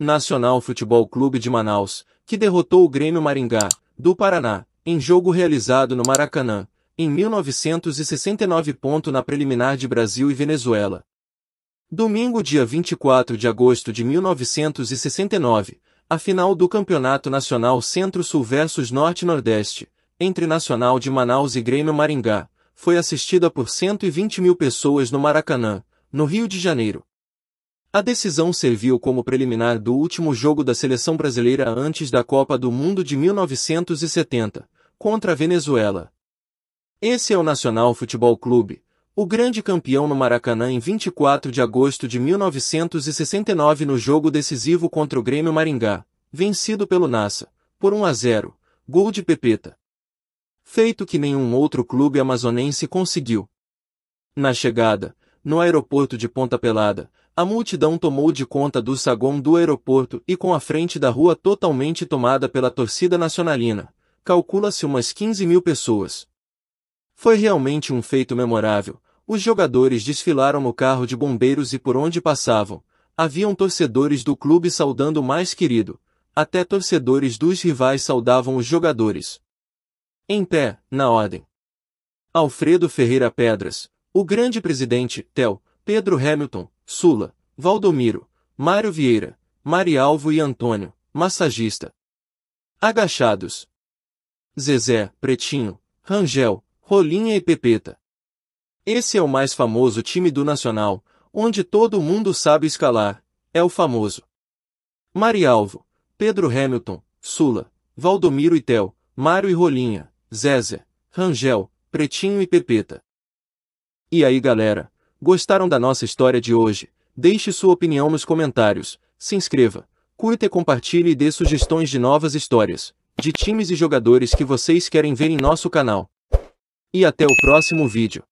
Nacional Futebol Clube de Manaus, que derrotou o Grêmio Maringá, do Paraná, em jogo realizado no Maracanã, em 1969. Ponto na preliminar de Brasil e Venezuela. Domingo, dia 24 de agosto de 1969, a final do Campeonato Nacional Centro-Sul versus Norte-Nordeste, entre Nacional de Manaus e Grêmio Maringá, foi assistida por 120 mil pessoas no Maracanã, no Rio de Janeiro. A decisão serviu como preliminar do último jogo da seleção brasileira antes da Copa do Mundo de 1970, contra a Venezuela. Esse é o Nacional Futebol Clube, o grande campeão no Maracanã em 24 de agosto de 1969 no jogo decisivo contra o Grêmio Maringá, vencido pelo Nasa por 1 a 0, gol de Pepeta. Feito que nenhum outro clube amazonense conseguiu. Na chegada, no aeroporto de Ponta Pelada, a multidão tomou de conta do saguão do aeroporto e com a frente da rua totalmente tomada pela torcida nacionalina, calcula-se umas 15 mil pessoas. Foi realmente um feito memorável. Os jogadores desfilaram no carro de bombeiros e por onde passavam, haviam torcedores do clube saudando o mais querido, até torcedores dos rivais saudavam os jogadores. Em pé, na ordem. Alfredo Ferreira Pedras, o grande presidente, Tel, Pedro Hamilton, Sula, Valdomiro, Mário Vieira, Marialvo Alvo e Antônio, massagista. Agachados. Zezé, Pretinho, Rangel, Rolinha e Pepeta. Esse é o mais famoso time do Nacional, onde todo mundo sabe escalar, é o famoso. Marialvo, Alvo, Pedro Hamilton, Sula, Valdomiro e Tel, Mário e Rolinha, Zezé, Rangel, Pretinho e Pepeta. E aí galera, gostaram da nossa história de hoje? Deixe sua opinião nos comentários, se inscreva, curta e compartilhe e dê sugestões de novas histórias, de times e jogadores que vocês querem ver em nosso canal. E até o próximo vídeo.